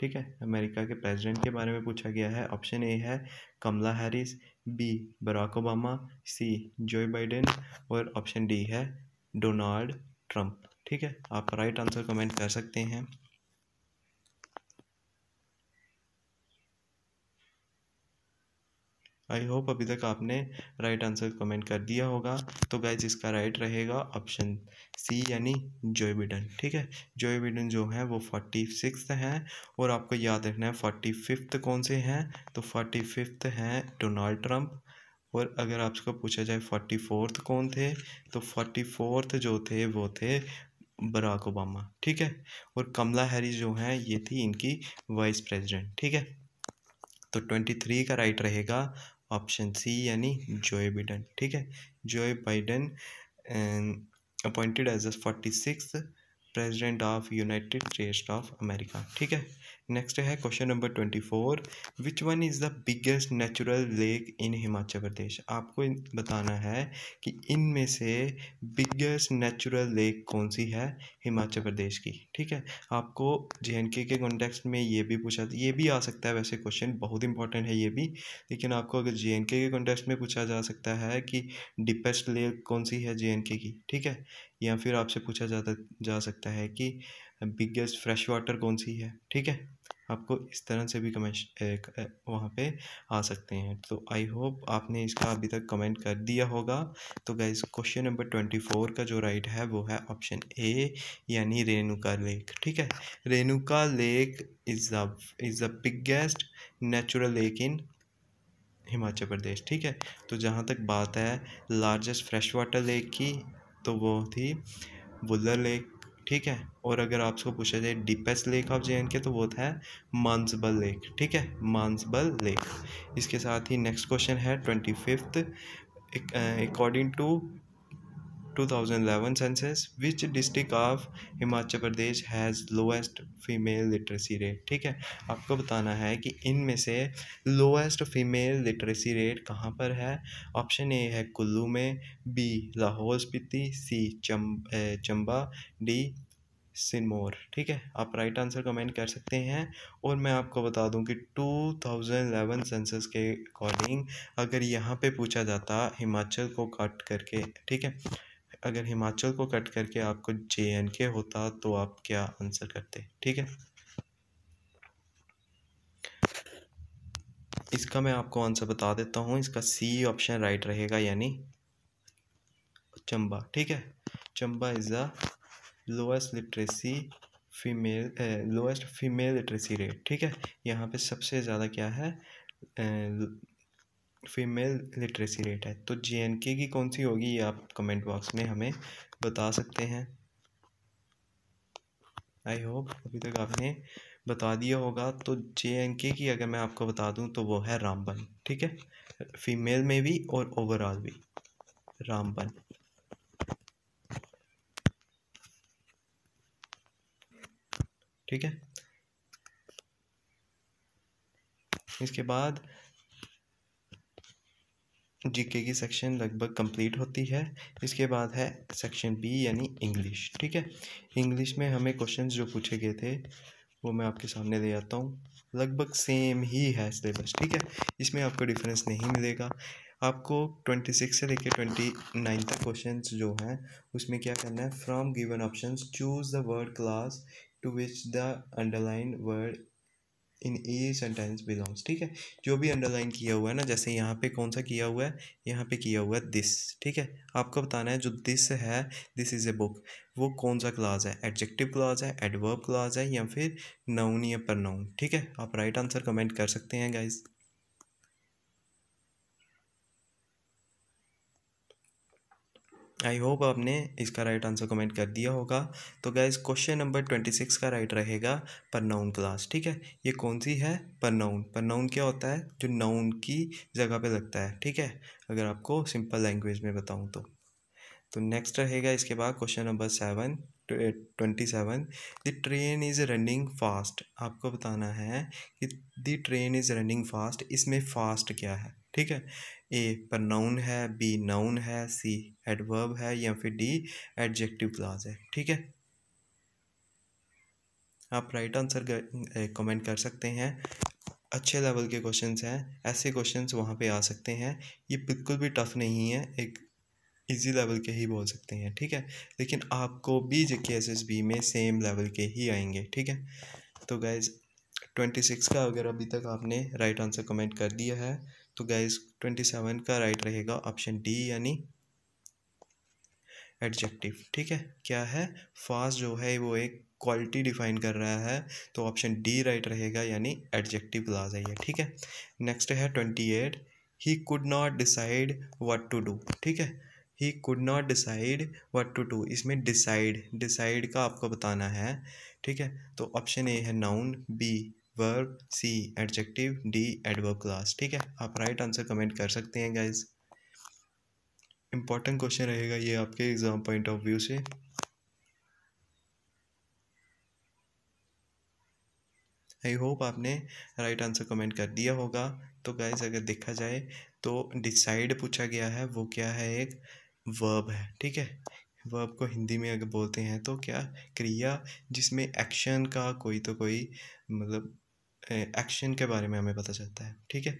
ठीक है अमेरिका के प्रेसिडेंट के बारे में पूछा गया है ऑप्शन ए है Kamala Harris B Barack Obama C Joe Biden और ऑप्शन डी है डोनाल्ड ट्रंप ठीक है आप राइट आंसर कमेंट कर सकते हैं आई होप अभी तक आपने राइट आंसर कमेंट कर दिया होगा तो गाइज इसका राइट रहेगा ऑप्शन सी यानी जोए बिडन ठीक है जोए बिडन जो है वो फोर्टी सिक्स हैं और आपको याद रखना है फोर्टी फिफ्थ कौन से हैं तो फोर्टी फिफ्थ हैं डोनाल्ड ट्रंप और अगर आपको पूछा जाए फोर्टी फोर्थ कौन थे तो फोर्टी फोर्थ जो थे वो थे बराक ओबामा ठीक है और कमला हैरिस जो हैं ये थी इनकी वाइस प्रेसिडेंट ठीक है तो ट्वेंटी थ्री का राइट रहेगा ऑप्शन सी यानी जोए बिडन ठीक है Joe Biden appointed as a forty six president of United States of America ठीक है नेक्स्ट है question number twenty four which one is the biggest natural lake in Himachal Pradesh आपको बताना है कि इनमें से बिगेस्ट नेचुरल लेक कौन सी है हिमाचल प्रदेश की ठीक है आपको जे के कॉन्टेक्स्ट में ये भी पूछा ये भी आ सकता है वैसे क्वेश्चन बहुत इंपॉर्टेंट है ये भी लेकिन आपको अगर जे के कॉन्टेक्स्ट में पूछा जा सकता है कि डिपेस्ट लेक कौन सी है जे की ठीक है या फिर आपसे पूछा जाता जा सकता है कि बिगेस्ट फ्रेश वाटर कौन सी है ठीक है आपको इस तरह से भी कमेंट वहाँ पे आ सकते हैं तो आई होप आपने इसका अभी तक कमेंट कर दिया होगा तो guys question number twenty four का जो राइट है वो है ऑप्शन ए यानी रेणुका लेक ठीक है Renuka lake is the is the biggest natural lake in Himachal Pradesh ठीक है तो जहाँ तक बात है लार्जेस्ट फ्रेश वाटर लेक की तो वो थी बुल्लर लेक ठीक है और अगर आपसे पूछा जाए डीपेस्ट लेक ऑफ जे के तो वो था मानसबल लेक ठीक है मानसबल लेक इसके साथ ही नेक्स्ट क्वेश्चन है twenty fifth according to 2011 census which district of Himachal Pradesh has lowest female literacy rate ठीक है आपको बताना है कि इनमें से लोएस्ट फीमेल लिटरेसी रेट कहाँ पर है ऑप्शन ए है कुल्लू में बी लाहौल स्पीति सी चम चंबा डी सिरमौर ठीक है आप राइट आंसर कमेंट कर सकते हैं और मैं आपको बता दूं कि 2011 सेंसस के अकॉर्डिंग अगर यहाँ पे पूछा जाता हिमाचल को काट करके ठीक है अगर हिमाचल को कट करके आपको जे एंड के होता तो आप क्या आंसर करते ठीक है इसका मैं आपको आंसर बता देता हूँ इसका सी ऑप्शन राइट रहेगा यानी चंबा ठीक है Chamba is the lowest literacy female lowest female literacy rate ठीक है यहाँ पे सबसे ज़्यादा क्या है फीमेल लिटरेसी रेट है तो जे एंड के की कौन सी होगी ये आप कमेंट बॉक्स में हमें बता सकते हैं आई होप अभी तक आपने बता दिया होगा तो जे एंड के की अगर मैं आपको बता दूं तो वो है रामबन ठीक है फीमेल में भी और ओवरऑल भी रामबन ठीक है इसके बाद जीके की सेक्शन लगभग कंप्लीट होती है इसके बाद है सेक्शन बी यानी इंग्लिश ठीक है इंग्लिश में हमें क्वेश्चंस जो पूछे गए थे वो मैं आपके सामने ले आता हूँ लगभग सेम ही है सिलेबस ठीक है इसमें आपको डिफरेंस नहीं मिलेगा आपको ट्वेंटी सिक्स से लेकर ट्वेंटी नाइन तक क्वेश्चन जो हैं उसमें क्या करना है from given option choose the word class to which the underline word in a sentence belongs ठीक है जो भी अंडरलाइन किया हुआ है ना जैसे यहाँ पे कौन सा किया हुआ है यहाँ पे किया हुआ है दिस ठीक है आपको बताना है जो दिस है दिस इज़ ए बुक वो कौन सा क्लाज है एडजेक्टिव क्लाज है एडवर्ब क्लाज है या फिर नाउन या पर नाउन ठीक है आप राइट आंसर कमेंट कर सकते हैं गाइज आई होप आपने इसका राइट आंसर कमेंट कर दिया होगा तो guys question number twenty six का राइट रहेगा परनाउन क्लास ठीक है ये कौन सी है परनाउन परनाउन क्या होता है जो नाउन की जगह पे लगता है ठीक है अगर आपको सिंपल लैंग्वेज में बताऊँ तो तो नेक्स्ट रहेगा इसके बाद question number seven twenty seven the train is running fast आपको बताना है कि the train is running fast इसमें फास्ट क्या है ठीक है ए प्रनाउन है बी नाउन है सी एडवर्ब है या फिर डी एडजेक्टिव क्लाज है ठीक है आप राइट आंसर कमेंट कर सकते हैं अच्छे लेवल के क्वेश्चंस हैं ऐसे क्वेश्चंस वहाँ पे आ सकते हैं ये बिल्कुल भी टफ़ नहीं है एक इजी लेवल के ही बोल सकते हैं ठीक है लेकिन आपको B J K S S B में सेम लेवल के ही आएंगे ठीक है तो गाइज ट्वेंटी सिक्स का अगर अभी तक आपने राइट आंसर कमेंट कर दिया है तो गैस ट्वेंटी सेवन का राइट रहेगा ऑप्शन डी यानी एडजेक्टिव ठीक है क्या है फास्ट जो है वो एक क्वालिटी डिफाइन कर रहा है तो ऑप्शन डी राइट रहेगा यानी एडजेक्टिव क्लाज है ये ठीक है नेक्स्ट है twenty eight he could not decide what to do ठीक है he could not decide what to do इसमें डिसाइड डिसाइड का आपको बताना है ठीक है तो ऑप्शन ए है noun B verb C adjective D adverb class ठीक है आप राइट आंसर कमेंट कर सकते हैं गाइज इम्पॉर्टेंट क्वेश्चन रहेगा ये आपके एग्ज़ाम पॉइंट ऑफ व्यू से आई होप आपने राइट आंसर कमेंट कर दिया होगा तो गाइज अगर देखा जाए तो डिसाइड पूछा गया है वो क्या है एक वर्ब है ठीक है वर्ब को हिंदी में अगर बोलते हैं तो क्या क्रिया जिसमें एक्शन का कोई तो कोई मतलब एक्शन के बारे में हमें पता चलता है ठीक है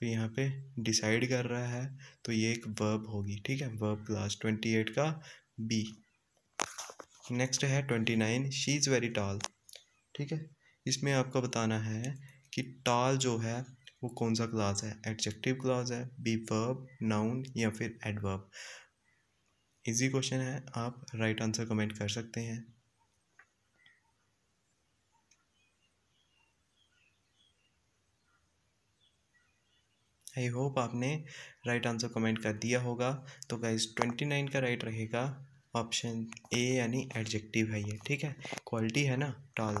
तो यहाँ पे डिसाइड कर रहा है तो ये एक वर्ब होगी ठीक है वर्ब क्लास ट्वेंटी एट का बी नेक्स्ट है twenty nine she is very tall ठीक है इसमें आपको बताना है कि टॉल जो है वो कौन सा क्लास है एडजेक्टिव क्लास है बी वर्ब नाउन या फिर एडवर्ब इजी क्वेश्चन है आप राइट आंसर कमेंट कर सकते हैं आई होप आपने राइट आंसर कमेंट कर दिया होगा तो गाइज ट्वेंटी नाइन का राइट रहेगा ऑप्शन ए यानी एडजेक्टिव है ये ठीक है क्वालिटी है ना टॉल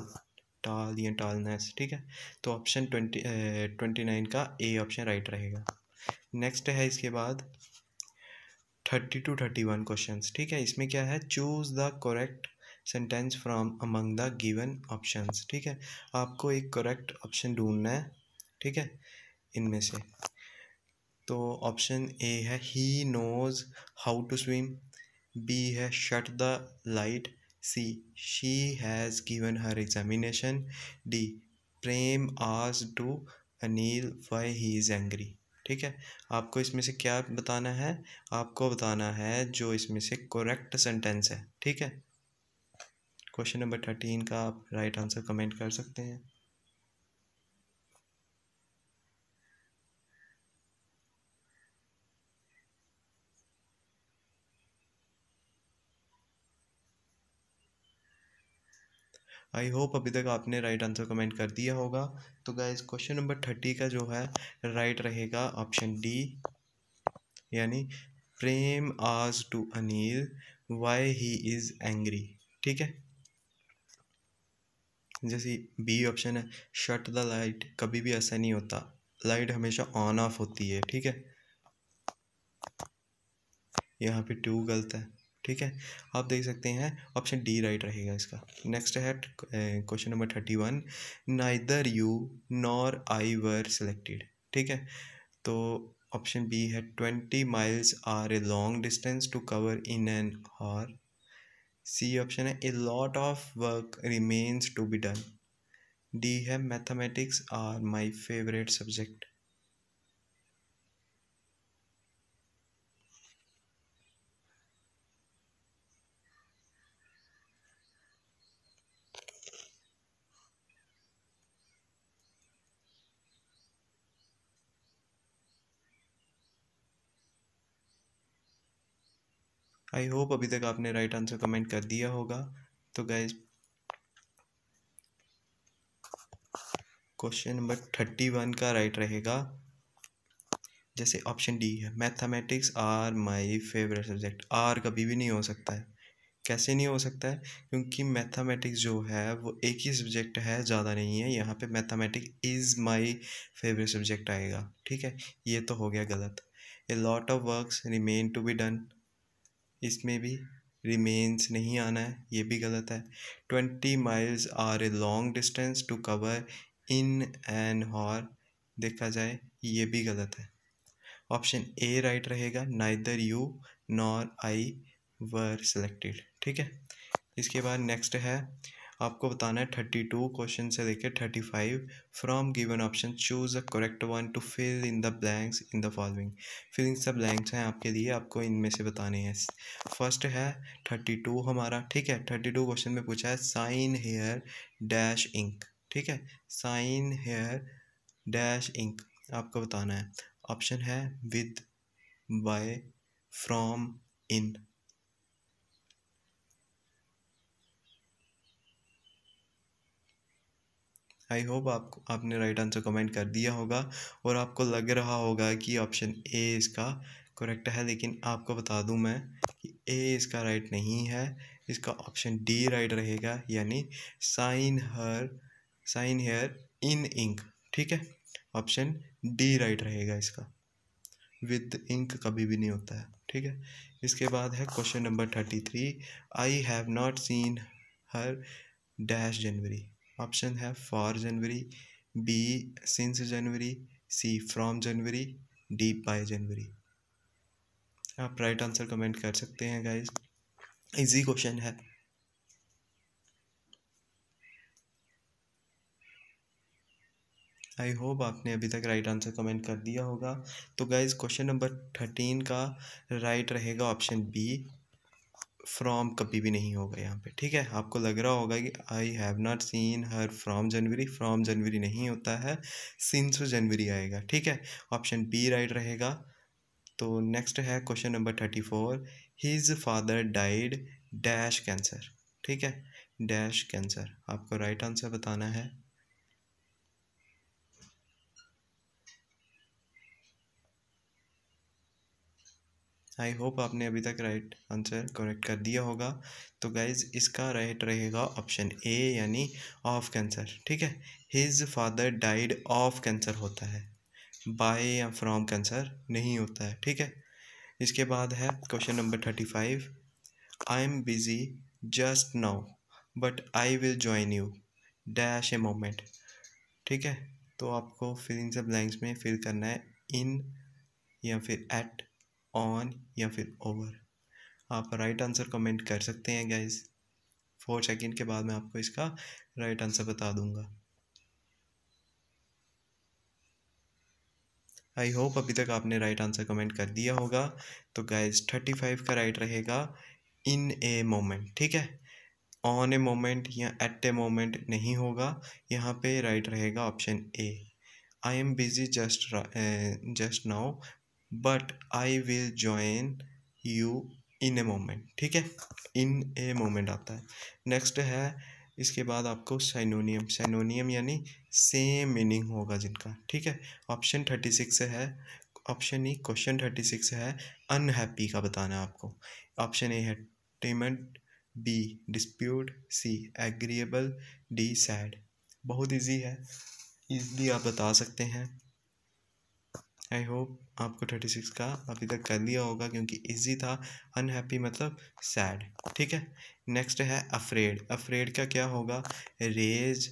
टॉल या टॉलनेस ठीक है तो ऑप्शन ट्वेंटी ट्वेंटी नाइन का ए ऑप्शन राइट रहेगा नेक्स्ट है इसके बाद thirty two thirty one question ठीक है इसमें क्या है choose the correct sentence from among the given option ठीक है आपको एक करेक्ट ऑप्शन ढूंढना है ठीक है इनमें से तो ऑप्शन ए है he knows how to swim B है shut the light C she has given her examination D Prem आज to Anil why he is angry ठीक है आपको इसमें से क्या बताना है आपको बताना है जो इसमें से करेक्ट सेंटेंस है ठीक है क्वेश्चन नंबर थर्टीन का आप राइट आंसर कमेंट कर सकते हैं आई होप अभी तक आपने राइट आंसर कमेंट कर दिया होगा तो गाइज क्वेश्चन नंबर थर्टी का जो है राइट रहेगा ऑप्शन डी यानी प्रेम आज to Anil why he is angry ठीक है जैसे बी ऑप्शन है शट द लाइट कभी भी ऐसा नहीं होता लाइट हमेशा ऑन ऑफ होती है ठीक है यहाँ पे टू गलत है ठीक है आप देख सकते हैं ऑप्शन डी राइट रहेगा इसका नेक्स्ट है question number thirty one neither you nor I were selected ठीक है तो ऑप्शन बी है twenty miles are a long distance to cover in an hour C option है a lot of work remains to be done D है mathematics are my favourite subject I hope अभी तक आपने right answer comment कर दिया होगा तो guys question number thirty one का राइट रहेगा जैसे ऑप्शन डी है mathematics are my favourite subject are कभी भी नहीं हो सकता है कैसे नहीं हो सकता है क्योंकि मैथमेटिक्स जो है वो एक ही सब्जेक्ट है ज़्यादा नहीं है यहाँ पे mathematics is my favourite subject आएगा ठीक है ये तो हो गया गलत a lot of works remain to be done इसमें भी रिमेन्स नहीं आना है ये भी गलत है twenty miles are a long distance to cover in an hour देखा जाए ये भी गलत है ऑप्शन ए राइट रहेगा neither you nor I were selected ठीक है इसके बाद नेक्स्ट है आपको बताना है थर्टी टू क्वेश्चन से लेके thirty five from given option choose the correct one to fill in the blanks in the following filling सब ब्लैंक्स हैं आपके लिए आपको इनमें से बताने हैं फर्स्ट है थर्टी टू हमारा ठीक है थर्टी टू क्वेश्चन में पूछा है साइन हेयर डैश इंक ठीक है साइन हेयर डैश इंक आपको बताना है ऑप्शन है with by from in I hope आपको आपने राइट आंसर कमेंट कर दिया होगा और आपको लग रहा होगा कि ऑप्शन ए इसका करेक्ट है लेकिन आपको बता दूं मैं कि ए इसका राइट नहीं है इसका ऑप्शन डी राइट रहेगा यानी sign her sign here in ink ठीक है ऑप्शन डी राइट रहेगा इसका विद इंक कभी भी नहीं होता है ठीक है इसके बाद है question number thirty three I have not seen her dash January option है for January B since January C from January D by January आप राइट आंसर कमेंट कर सकते हैं गाइज इजी क्वेश्चन है आई होप आपने अभी तक right answer comment कर दिया होगा तो गाइज क्वेश्चन नंबर थर्टीन का राइट रहेगा ऑप्शन बी फ्रॉम कभी भी नहीं होगा यहाँ पे ठीक है आपको लग रहा होगा कि I have not seen her from January from January नहीं होता है सिंस जनवरी आएगा ठीक है ऑप्शन बी राइट रहेगा तो नेक्स्ट है question number thirty four his father died dash cancer ठीक है डैश कैंसर आपको राइट right आंसर बताना है आई होप आपने अभी तक राइट आंसर करेक्ट कर दिया होगा तो गाइज इसका राइट रहेगा ऑप्शन ए यानी ऑफ कैंसर ठीक है his father died of cancer होता है बाय या फ्रॉम कैंसर नहीं होता है ठीक है इसके बाद है question number thirty five I am busy just now but I will join you dash a moment ठीक है तो आपको फिर इन सब ब्लैंक्स में फिल करना है इन या फिर एट ऑन या फिर ओवर आप राइट आंसर कमेंट कर सकते हैं गाइज फोर सेकेंड के बाद मैं आपको इसका राइट आंसर बता दूंगा आई होप अभी तक आपने राइट आंसर कमेंट कर दिया होगा तो गाइज थर्टी फाइव का राइट रहेगा इन ए मोमेंट ठीक है ऑन ए मोमेंट या एट ए मोमेंट नहीं होगा यहाँ पे राइट रहेगा option A I am busy just just now but I will join you in a moment ठीक है इन ए मोमेंट आता है नेक्स्ट है इसके बाद आपको साइनोनियम साइनोनियम यानी सेम मीनिंग होगा जिनका ठीक है ऑप्शन थर्टी सिक्स है option E question thirty six है अनहैप्पी का बताना है आपको ऑप्शन ए है टेमेंट B dispute C agreeable D sad बहुत इजी है इजली आप बता सकते हैं आई होप आपको थर्टी सिक्स का अभी तक कर लिया होगा क्योंकि इजी था अनहैप्पी मतलब सैड ठीक है नेक्स्ट है अफ्रेड अफ्रेड का क्या होगा रेज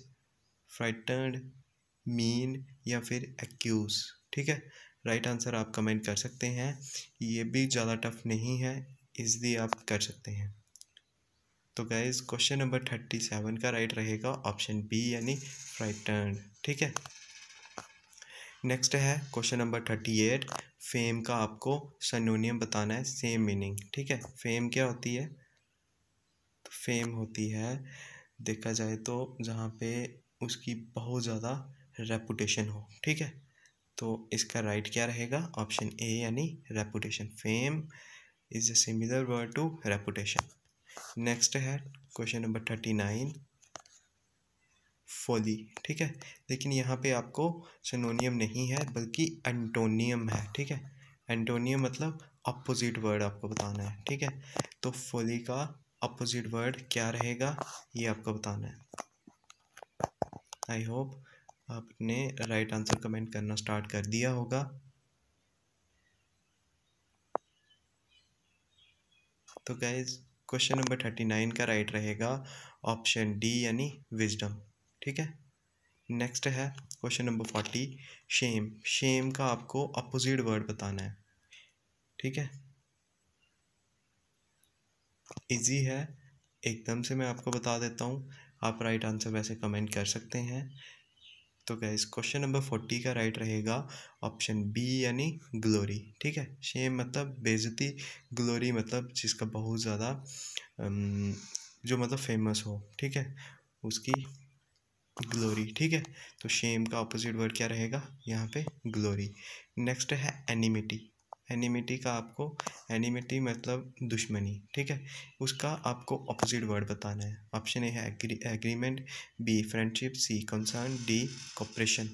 फ्राइटर्ड मीन या फिर एक्यूज ठीक है राइट आंसर आप कमेंट कर सकते हैं ये भी ज़्यादा टफ नहीं है इजली आप कर सकते हैं तो guys question number thirty seven का राइट रहेगा ऑप्शन बी यानी फ्राइटन ठीक है नेक्स्ट है question number thirty eight fame का आपको सनोनियम बताना है सेम मीनिंग ठीक है फेम क्या होती है तो फेम होती है देखा जाए तो जहाँ पे उसकी बहुत ज़्यादा रेपुटेशन हो ठीक है तो इसका राइट क्या रहेगा ऑप्शन ए यानी reputation fame is a similar word to reputation next है question number thirty nine folly ठीक है लेकिन यहाँ पे आपको सिनोनियम नहीं है बल्कि एंटोनियम है ठीक है एंटोनियम मतलब अपोजिट वर्ड आपको बताना है ठीक है तो फोली का अपोजिट वर्ड क्या रहेगा ये आपको बताना है आई होप आपने राइट आंसर कमेंट करना स्टार्ट कर दिया होगा तो guys question number thirty nine का राइट रहेगा ऑप्शन डी यानी विजडम ठीक है नेक्स्ट है question number forty shame shame का आपको अपोजिट वर्ड बताना है ठीक है इजी है एकदम से मैं आपको बता देता हूँ आप राइट आंसर वैसे कमेंट कर सकते हैं तो क्या इस क्वेश्चन नंबर फोर्टी का राइट रहेगा ऑप्शन बी यानी ग्लोरी ठीक है शेम मतलब बेजती ग्लोरी मतलब जिसका बहुत ज़्यादा जो मतलब फेमस हो ठीक है उसकी ग्लोरी ठीक है तो शेम का ऑपोजिट वर्ड क्या रहेगा यहाँ पे ग्लोरी नेक्स्ट है एनिमिटी एनिमिटी का आपको एनिमिटी मतलब दुश्मनी ठीक है उसका आपको ऑपोजिट वर्ड बताना है ऑप्शन ए है agreement B friendship C concern D cooperation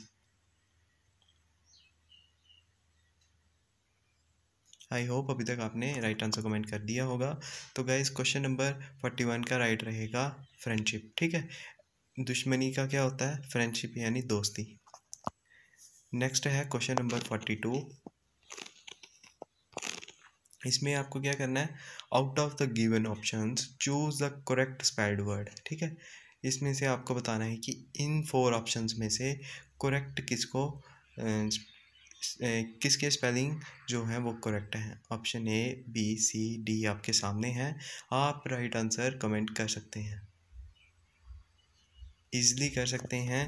I hope अभी तक आपने राइट आंसर कमेंट कर दिया होगा तो guys question number forty one का राइट रहेगा फ्रेंडशिप ठीक है दुश्मनी का क्या होता है फ्रेंडशिप यानी दोस्ती नेक्स्ट है क्वेश्चन नंबर फोर्टी टू इसमें आपको क्या करना है out of the given options choose the correct spelled word ठीक है इसमें से आपको बताना है कि इन फोर ऑप्शंस में से करेक्ट किसको किसके स्पेलिंग जो है वो करेक्ट हैं option A B C D आपके सामने हैं आप राइट आंसर कमेंट कर सकते हैं ईज़िली कर सकते हैं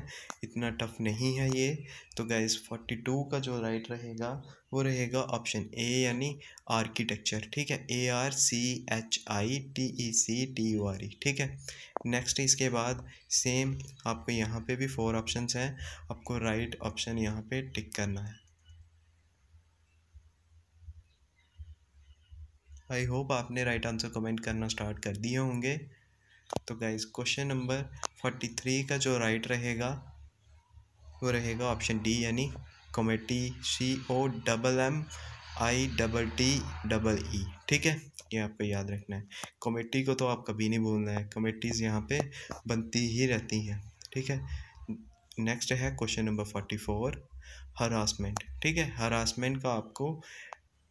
इतना टफ़ नहीं है ये तो गैस फोर्टी टू का जो राइट रहेगा वो रहेगा ऑप्शन ए यानी आर्किटेक्चर ठीक है A R C H I T E C T U R E ठीक है नेक्स्ट इसके बाद सेम आपको यहाँ पे भी फोर ऑप्शंस हैं आपको राइट ऑप्शन यहाँ पे टिक करना है आई होप आपने राइट आंसर कमेंट करना स्टार्ट कर दिए होंगे तो guys question number forty three का जो राइट रहेगा वो रहेगा ऑप्शन डी यानी committee C O double M I double T double E ठीक है ये आपको याद रखना है कमेटी को तो आप कभी नहीं भूलना है कमेटीज़ यहाँ पे बनती ही रहती हैं ठीक है नेक्स्ट है question number forty four harassment ठीक है हरासमेंट का आपको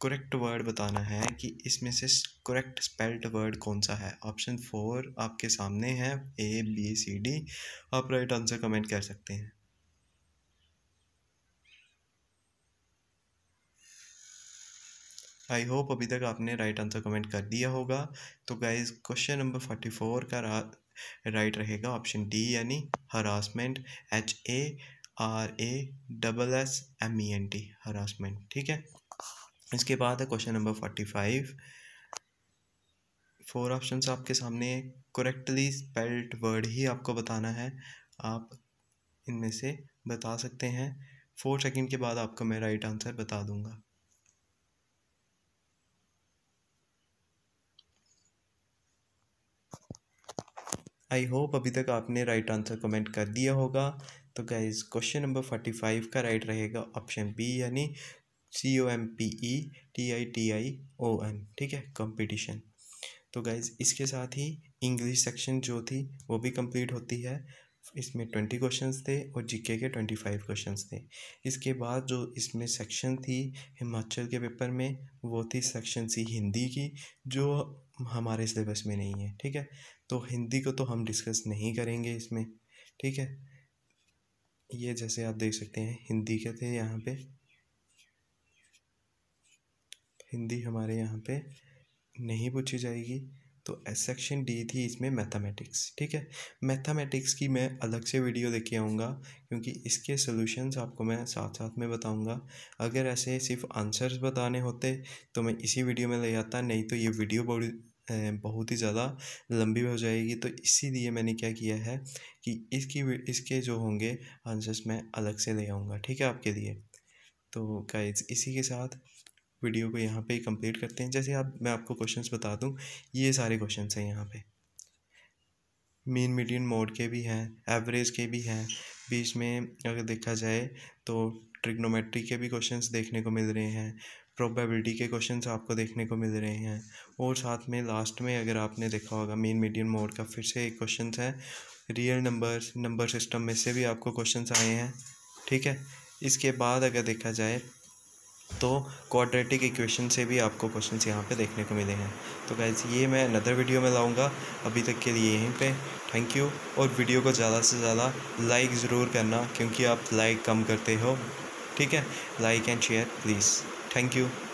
करेक्ट वर्ड बताना है कि इसमें से करेक्ट स्पेल्ड वर्ड कौन सा है ऑप्शन फोर आपके सामने है ए बी सी डी आप राइट आंसर कमेंट कर सकते हैं आई होप अभी तक आपने राइट आंसर कमेंट कर दिया होगा तो guys question number forty four का राइट रहेगा ऑप्शन डी यानी harassment H A R A double S M E N T harassment ठीक है इसके बाद है question number forty five four option आपके सामने करेक्टली स्पेल्ड वर्ड ही आपको बताना है आप इनमें से बता सकते हैं फोर सेकेंड के बाद आपको मैं राइट आंसर बता दूंगा आई होप अभी तक आपने राइट आंसर कमेंट कर दिया होगा तो guys question number forty five का राइट रहेगा ऑप्शन बी यानी C O M P E T I T I O N ठीक है कंपटीशन तो गाइज इसके साथ ही इंग्लिश सेक्शन जो थी वो भी कंप्लीट होती है इसमें ट्वेंटी क्वेश्चंस थे और जीके के ट्वेंटी फाइव क्वेश्चंस थे इसके बाद जो इसमें सेक्शन थी हिमाचल के पेपर में वो थी सेक्शन सी हिंदी की जो हमारे सिलेबस में नहीं है ठीक है तो हिंदी को तो हम डिस्कस नहीं करेंगे इसमें ठीक है ये जैसे आप देख सकते हैं हिंदी के थे यहाँ पे हिंदी हमारे यहाँ पे नहीं पूछी जाएगी तो सेक्शन डी थी इसमें मैथमेटिक्स ठीक है मैथमेटिक्स की मैं अलग से वीडियो लेके आऊँगा क्योंकि इसके सॉल्यूशंस आपको मैं साथ साथ में बताऊँगा अगर ऐसे सिर्फ आंसर्स बताने होते तो मैं इसी वीडियो में ले आता नहीं तो ये वीडियो बड़ी बहुत ही ज़्यादा लंबी हो जाएगी तो इसीलिए मैंने क्या किया है कि इसकी इसके जो होंगे आंसर्स मैं अलग से ले आऊँगा ठीक है आपके लिए तो गाइज इसी के साथ वीडियो को यहाँ पे कंप्लीट करते हैं जैसे आप मैं आपको क्वेश्चंस बता दूँ ये सारे क्वेश्चंस हैं यहाँ पे मीन मीडियन मोड के भी हैं एवरेज के भी हैं बीच में अगर देखा जाए तो ट्रिग्नोमेट्री के भी क्वेश्चंस देखने को मिल रहे हैं प्रोबेबिलिटी के क्वेश्चंस आपको देखने को मिल रहे हैं और साथ में लास्ट में अगर आपने देखा होगा मेन मीडियन मोड का फिर से एक क्वेश्चन है रियल नंबर्स नंबर सिस्टम में से भी आपको क्वेश्चंस आए हैं ठीक है इसके बाद अगर देखा जाए तो क्वाड्रेटिक इक्वेशन से भी आपको क्वेश्चंस यहाँ पे देखने को मिले हैं तो गैस ये मैं अनदर वीडियो में लाऊंगा अभी तक के लिए यहीं पे थैंक यू और वीडियो को ज़्यादा से ज़्यादा लाइक ज़रूर करना क्योंकि आप लाइक कम करते हो ठीक है like and share please thank you